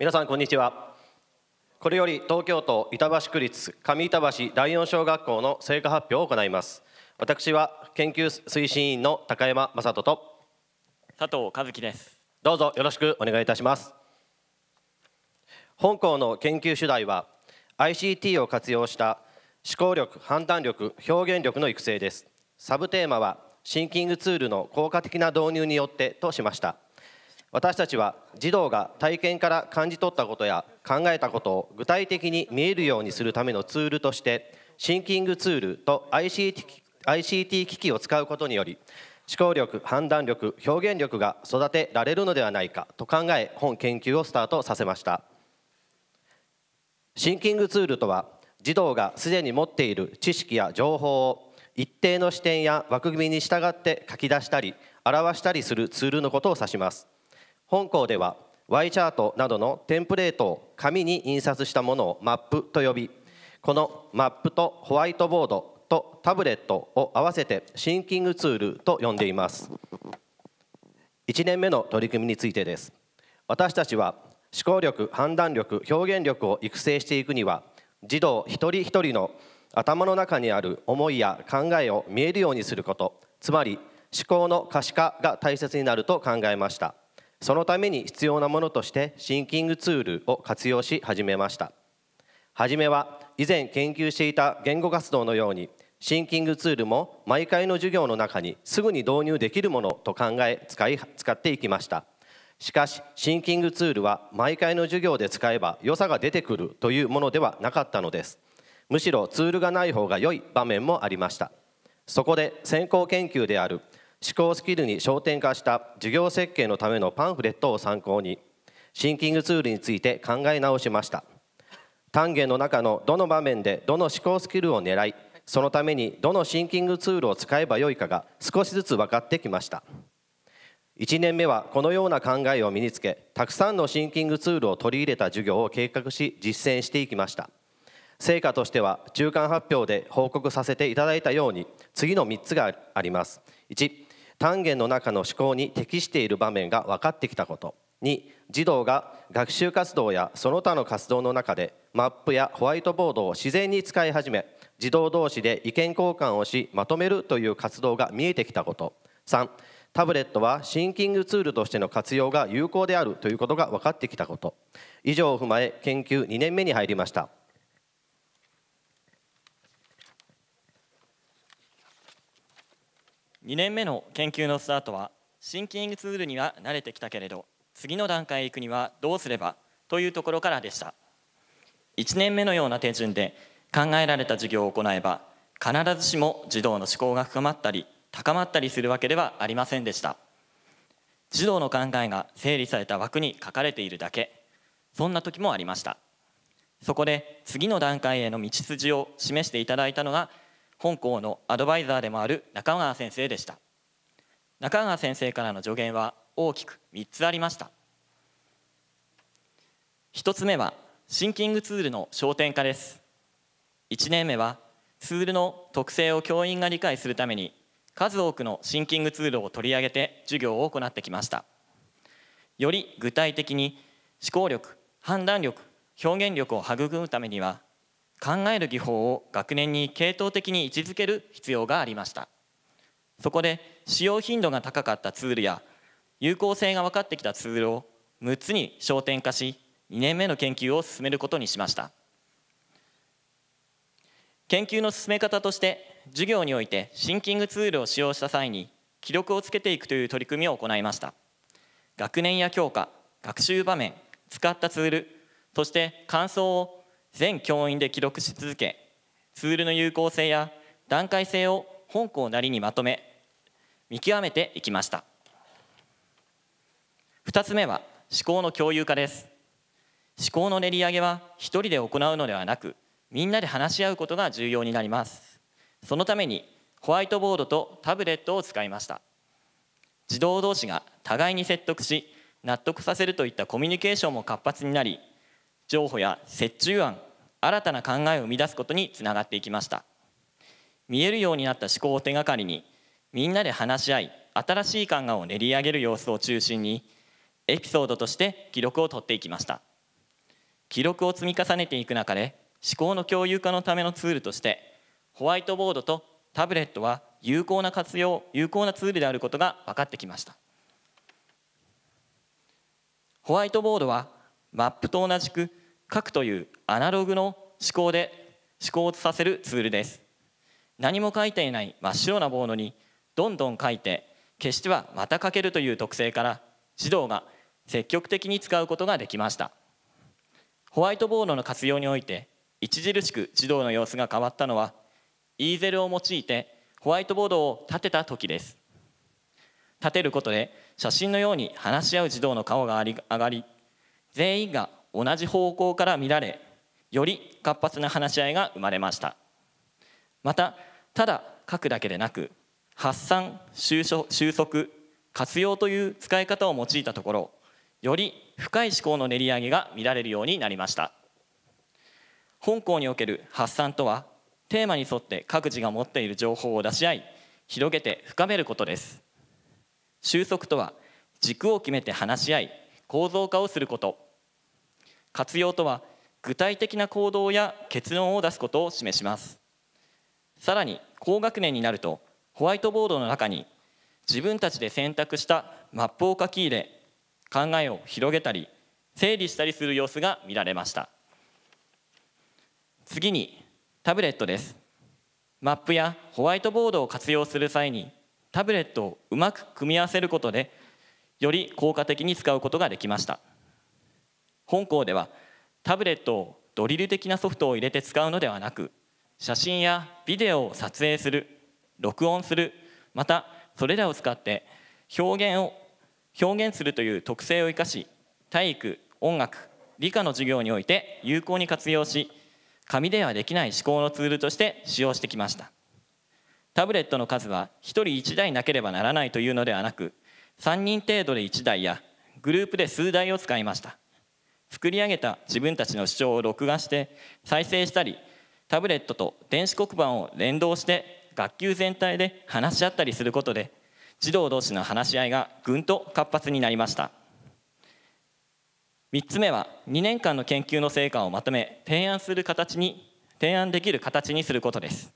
皆さんこんにちはこれより東京都板橋区立上板橋第四小学校の成果発表を行います私は研究推進員の高山雅人と佐藤和樹ですどうぞよろしくお願いいたします本校の研究主題は ICT を活用した思考力判断力表現力の育成ですサブテーマはシンキングツールの効果的な導入によってとしました私たちは児童が体験から感じ取ったことや考えたことを具体的に見えるようにするためのツールとしてシンキングツールと ICT, ICT 機器を使うことにより思考力判断力表現力が育てられるのではないかと考え本研究をスタートさせましたシンキングツールとは児童がすでに持っている知識や情報を一定の視点や枠組みに従って書き出したり表したりするツールのことを指します本校では Y チャートなどのテンプレートを紙に印刷したものをマップと呼びこのマップとホワイトボードとタブレットを合わせてシンキングツールと呼んでいます1年目の取り組みについてです私たちは思考力判断力表現力を育成していくには児童一人一人の頭の中にある思いや考えを見えるようにすることつまり思考の可視化が大切になると考えましたそのために必要なものとしてシンキングツールを活用し始めました初めは以前研究していた言語活動のようにシンキングツールも毎回の授業の中にすぐに導入できるものと考え使い使っていきましたしかしシンキングツールは毎回の授業で使えば良さが出てくるというものではなかったのですむしろツールがない方が良い場面もありましたそこで先行研究である思考スキルに焦点化した授業設計のためのパンフレットを参考にシンキングツールについて考え直しました単元の中のどの場面でどの思考スキルを狙いそのためにどのシンキングツールを使えばよいかが少しずつ分かってきました1年目はこのような考えを身につけたくさんのシンキングツールを取り入れた授業を計画し実践していきました成果としては中間発表で報告させていただいたように次の3つがあります1単元の中の思考に適している場面が分かってきたこと2児童が学習活動やその他の活動の中でマップやホワイトボードを自然に使い始め児童同士で意見交換をしまとめるという活動が見えてきたこと3タブレットはシンキングツールとしての活用が有効であるということが分かってきたこと以上を踏まえ研究2年目に入りました2年目の研究のスタートはシンキングツールには慣れてきたけれど次の段階へ行くにはどうすればというところからでした1年目のような手順で考えられた授業を行えば必ずしも児童の思考が深まったり高まったりするわけではありませんでした児童の考えが整理された枠に書かれているだけそんな時もありましたそこで次の段階への道筋を示していただいたのが本校のアドバイザーでもある中川先生でした中川先生からの助言は大きく3つありました1つ目はシンキングツールの焦点化です1年目はツールの特性を教員が理解するために数多くのシンキングツールを取り上げて授業を行ってきましたより具体的に思考力判断力表現力を育むためには考える技法を学年に系統的に位置づける必要がありましたそこで使用頻度が高かったツールや有効性が分かってきたツールを6つに焦点化し2年目の研究を進めることにしました研究の進め方として授業においてシンキングツールを使用した際に記録をつけていくという取り組みを行いました学年や教科学習場面使ったツールそして感想を全教員で記録し続けツールの有効性や段階性を本校なりにまとめ見極めていきました2つ目は思考の共有化です思考の練り上げは1人で行うのではなくみんなで話し合うことが重要になりますそのためにホワイトボードとタブレットを使いました児童同士が互いに説得し納得させるといったコミュニケーションも活発になり譲歩や折衷案新たな考えを生み出すことにつながっていきました見えるようになった思考を手がかりにみんなで話し合い新しい考えを練り上げる様子を中心にエピソードとして記録を取っていきました記録を積み重ねていく中で思考の共有化のためのツールとしてホワイトボードとタブレットは有効な活用有効なツールであることが分かってきましたホワイトボードはマップと同じく書くというアナログの思考で思考させるツールです何も書いていない真っ白なボードにどんどん書いて決してはまた書けるという特性から児童が積極的に使うことができましたホワイトボードの活用において著しく児童の様子が変わったのはイーゼルを用いてホワイトボードを立てた時です立てることで写真のように話し合う児童の顔が上がり全員が同じ方向から見られより活発な話し合いが生まれましたまたただ書くだけでなく発散収束活用という使い方を用いたところより深い思考の練り上げが見られるようになりました本校における発散とはテーマに沿って各自が持っている情報を出し合い広げて深めることです収束とは軸を決めて話し合い構造化をすること活用とは具体的な行動や結論を出すことを示しますさらに高学年になるとホワイトボードの中に自分たちで選択したマップを書き入れ考えを広げたり整理したりする様子が見られました次にタブレットですマップやホワイトボードを活用する際にタブレットをうまく組み合わせることでより効果的に使うことができました。本校ではタブレットをドリル的なソフトを入れて使うのではなく写真やビデオを撮影する録音するまたそれらを使って表現を表現するという特性を生かし体育音楽理科の授業において有効に活用し紙ではできない思考のツールとして使用してきましたタブレットの数は1人1台なければならないというのではなく3人程度で1台やグループで数台を使いました作り上げた自分たちの主張を録画して再生したりタブレットと電子黒板を連動して学級全体で話し合ったりすることで児童同士の話し合いがぐんと活発になりました3つ目は2年間の研究の成果をまとめ提案する形に提案できる形にすることです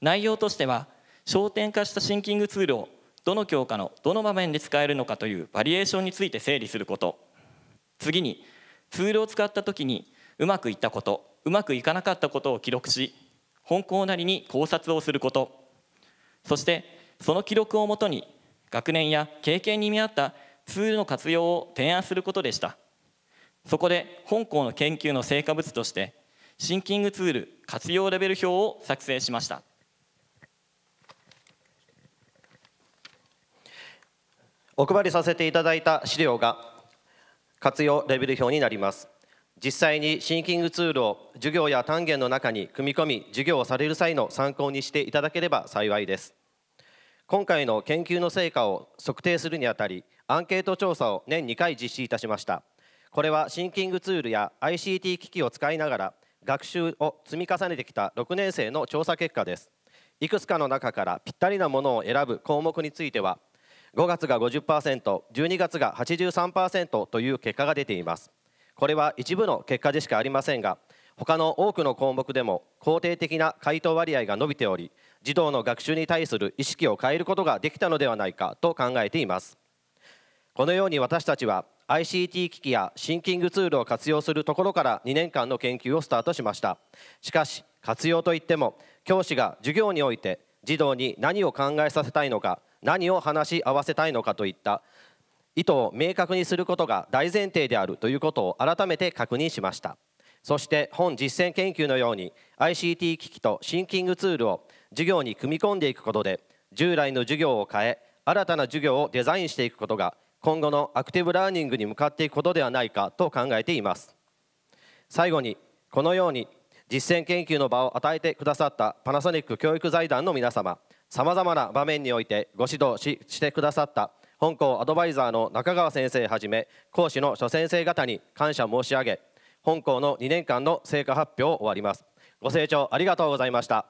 内容としては焦点化したシンキングツールをどの教科のどの場面で使えるのかというバリエーションについて整理すること次にツールを使った時にうまくいったことうまくいかなかったことを記録し本校なりに考察をすることそしてその記録をもとに学年や経験に見合ったツールの活用を提案することでしたそこで本校の研究の成果物としてシンキングツール活用レベル表を作成しましたお配りさせていただいた資料が活用レベル表になります実際にシンキングツールを授業や単元の中に組み込み授業をされる際の参考にしていただければ幸いです今回の研究の成果を測定するにあたりアンケート調査を年2回実施いたしましたこれはシンキングツールや ICT 機器を使いながら学習を積み重ねてきた6年生の調査結果ですいくつかの中からぴったりなものを選ぶ項目については5月が 50%12 月が83%という結果が出ていますこれは一部の結果でしかありませんが他の多くの項目でも肯定的な回答割合が伸びており児童の学習に対する意識を変えることができたのではないかと考えていますこのように私たちは ICT 機器やシンキングツールを活用するところから2年間の研究をスタートしましたしかし活用といっても教師が授業において児童に何を考えさせたいのか何を話し合わせたいのかといった意図を明確にすることが大前提であるということを改めて確認しましたそして本実践研究のように ICT 機器とシンキングツールを授業に組み込んでいくことで従来の授業を変え新たな授業をデザインしていくことが今後のアクティブラーニングに向かっていくことではないかと考えています最後にこのように実践研究の場を与えてくださったパナソニック教育財団の皆様さまざまな場面においてご指導ししてくださった本校アドバイザーの中川先生はじめ講師の諸先生方に感謝申し上げ本校の2年間の成果発表を終わりますご清聴ありがとうございました